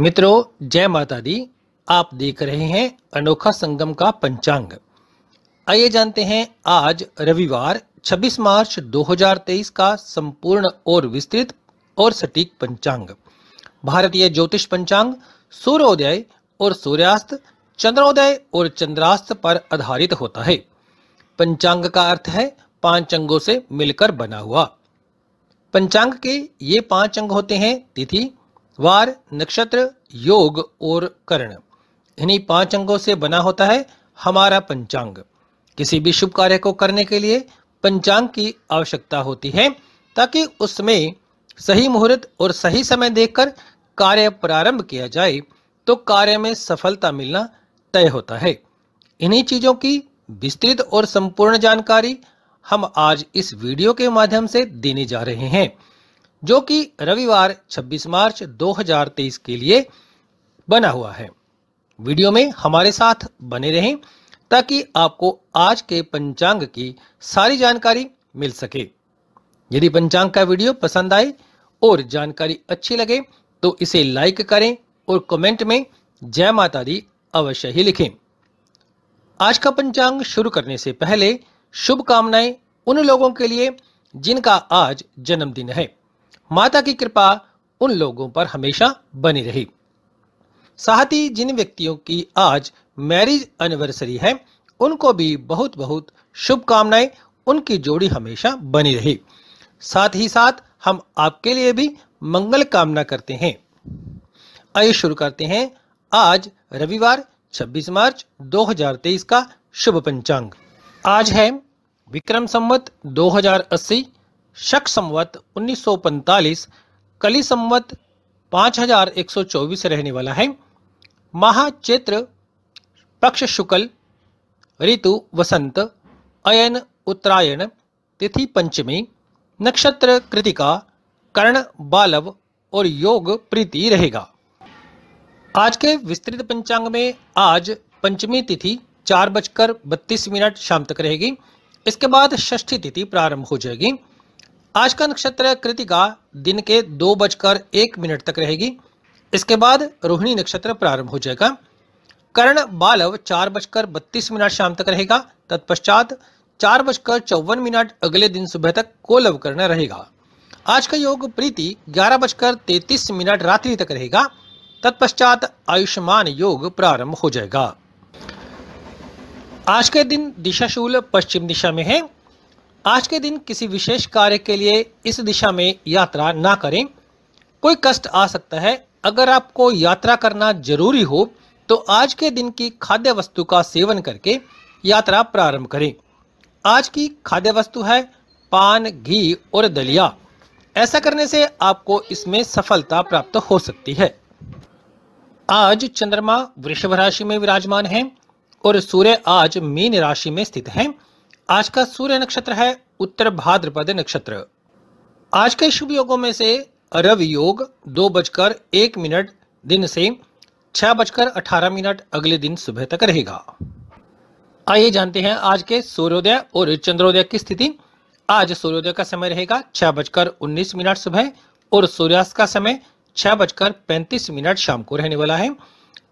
मित्रों जय माता दी आप देख रहे हैं अनोखा संगम का पंचांग आइए जानते हैं आज रविवार 26 मार्च 2023 का संपूर्ण और विस्तृत और सटीक पंचांग भारतीय ज्योतिष पंचांग सूर्योदय और सूर्यास्त चंद्रोदय और चंद्रास्त पर आधारित होता है पंचांग का अर्थ है पांच अंगों से मिलकर बना हुआ पंचांग के ये पांच अंग होते हैं तिथि वार नक्षत्र योग और कर्ण इन्हीं पांच अंगों से बना होता है हमारा पंचांग किसी भी शुभ कार्य को करने के लिए पंचांग की आवश्यकता होती है ताकि उसमें सही मुहूर्त और सही समय देखकर कार्य प्रारंभ किया जाए तो कार्य में सफलता मिलना तय होता है इन्हीं चीजों की विस्तृत और संपूर्ण जानकारी हम आज इस वीडियो के माध्यम से देने जा रहे हैं जो कि रविवार 26 मार्च 2023 के लिए बना हुआ है वीडियो में हमारे साथ बने रहें ताकि आपको आज के पंचांग की सारी जानकारी मिल सके यदि पंचांग का वीडियो पसंद आए और जानकारी अच्छी लगे तो इसे लाइक करें और कमेंट में जय माता दी अवश्य ही लिखें आज का पंचांग शुरू करने से पहले शुभकामनाएं उन लोगों के लिए जिनका आज जन्मदिन है माता की कृपा उन लोगों पर हमेशा बनी रही साथ ही जिन व्यक्तियों की आज मैरिज एनिवर्सरी है उनको भी बहुत बहुत शुभकामनाएं उनकी जोड़ी हमेशा बनी रही साथ ही साथ हम आपके लिए भी मंगल कामना करते हैं आइए शुरू करते हैं आज रविवार 26 मार्च 2023 का शुभ पंचांग आज है विक्रम संवत 2080 शक संवत 1945 कली संवत 5124 रहने वाला है महा चैत्र पक्ष शुक्ल ऋतु वसंत अयन उत्तरायण तिथि पंचमी नक्षत्र कृतिका कर्ण बालव और योग प्रीति रहेगा आज के विस्तृत पंचांग में आज पंचमी तिथि चार बजकर बत्तीस मिनट शाम तक रहेगी इसके बाद षष्ठी तिथि प्रारंभ हो जाएगी आज का नक्षत्र कृतिका दिन के दो बजकर एक मिनट तक रहेगी इसके बाद रोहिणी नक्षत्र प्रारंभ हो जाएगा कर्ण बालव चार बजकर बत्तीस मिनट शाम तक रहेगा तत्पश्चात चार बजकर चौवन मिनट अगले दिन सुबह तक कोलव कर्ण रहेगा आज का योग प्रीति ग्यारह बजकर तैतीस मिनट रात्रि तक रहेगा तत्पश्चात आयुष्मान योग प्रारंभ हो जाएगा आज के दिन दिशाशूल पश्चिम दिशा में है आज के दिन किसी विशेष कार्य के लिए इस दिशा में यात्रा ना करें कोई कष्ट आ सकता है अगर आपको यात्रा करना जरूरी हो तो आज के दिन की खाद्य वस्तु का सेवन करके यात्रा प्रारंभ करें आज की खाद्य वस्तु है पान घी और दलिया ऐसा करने से आपको इसमें सफलता प्राप्त हो सकती है आज चंद्रमा वृषभ राशि में विराजमान है और सूर्य आज मीन राशि में स्थित है आज का सूर्य नक्षत्र है उत्तर भाद्रपद नक्षत्र आज के शुभ योगों में से रवि योग दो बजकर एक मिनट दिन से छह बजकर अठारह मिनट अगले दिन सुबह तक रहेगा आइए जानते हैं आज के सूर्योदय और चंद्रोदय की स्थिति आज सूर्योदय का समय रहेगा छह बजकर उन्नीस मिनट सुबह और सूर्यास्त का समय छह बजकर पैंतीस मिनट शाम को रहने वाला है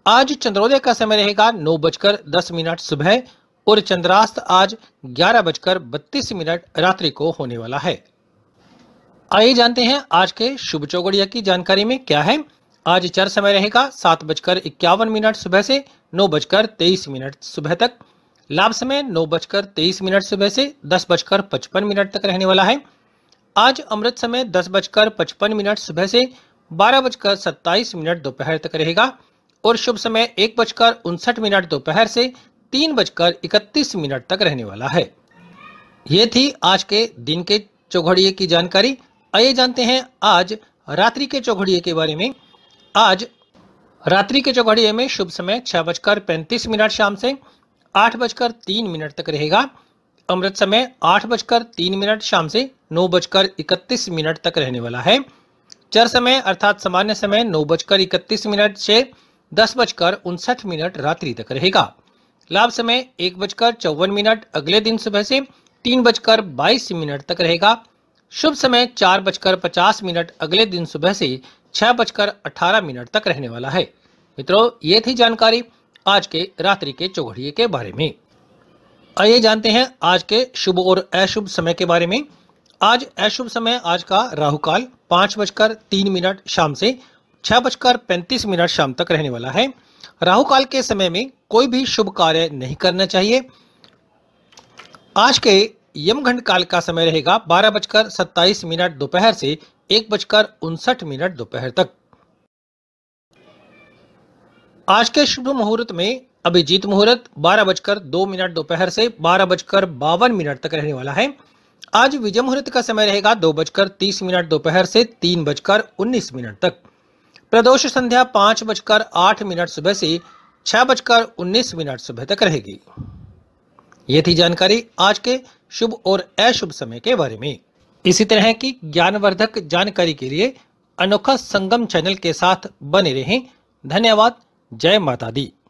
आज चंद्रोदय का समय रहेगा नौ बजकर दस मिनट सुबह और चंद्रास्त आज ग्यारह बजकर बत्तीस मिनट रात्रि को होने वाला है आइए जानते हैं आज के शुभ चौगड़िया की जानकारी में क्या है आज चर समय रहेगा सात बजकर इक्यावन मिनट सुबह से नौ बजकर तेईस मिनट सुबह तक लाभ समय नौ बजकर तेईस मिनट सुबह से दस बजकर पचपन मिनट तक रहने वाला है आज अमृत समय दस बजकर पचपन मिनट सुबह से बारह बजकर सत्ताईस मिनट दोपहर तक रहेगा और शुभ समय एक बजकर उनसठ मिनट दोपहर से तीन बजकर इकतीस मिनट तक रहने वाला है ये थी आज के दिन के चौघड़िए की जानकारी आइए जानते हैं आज रात्रि के चौघड़िए के बारे में आज रात्रि के चौघड़िए में शुभ समय छः बजकर पैंतीस मिनट शाम से आठ बजकर तीन मिनट तक रहेगा अमृत समय आठ बजकर तीन मिनट शाम से नौ बजकर इकतीस मिनट तक रहने वाला है चर समय अर्थात सामान्य समय नौ बजकर इकतीस मिनट से दस बजकर उनसठ मिनट रात्रि तक रहेगा लाभ समय एक बजकर चौवन मिनट अगले दिन सुबह से तीन बजकर बाईस मिनट तक रहेगा शुभ समय चार बजकर पचास मिनट अगले दिन सुबह से छह बजकर अठारह मिनट तक रहने वाला है मित्रों ये थी जानकारी आज के रात्रि के चौघड़िए के बारे में आइए जानते हैं आज के शुभ और अशुभ समय के बारे में आज अशुभ समय आज का राहुकाल पांच बजकर तीन मिनट शाम से छह बजकर पैंतीस मिनट शाम तक रहने वाला है राहुकाल के समय में कोई भी शुभ कार्य नहीं करना चाहिए आज के यमघंड काल का समय रहेगा बारह बजकर सत्ताईस मिनट दोपहर से एक बजकर उनसठ मिनट दोपहर तक आज के शुभ मुहूर्त में अभिजीत मुहूर्त बारह बजकर दो मिनट दोपहर से बारह बजकर बावन मिनट तक रहने वाला है आज विजय मुहूर्त का समय रहेगा दो बजकर तीस मिनट दोपहर से तीन बजकर उन्नीस मिनट तक प्रदोष संध्या पांच बजकर आठ मिनट सुबह से छह बजकर उन्नीस मिनट सुबह तक रहेगी ये थी जानकारी आज के शुभ और अशुभ समय के बारे में इसी तरह की ज्ञानवर्धक जानकारी के लिए अनोखा संगम चैनल के साथ बने रहें धन्यवाद जय माता दी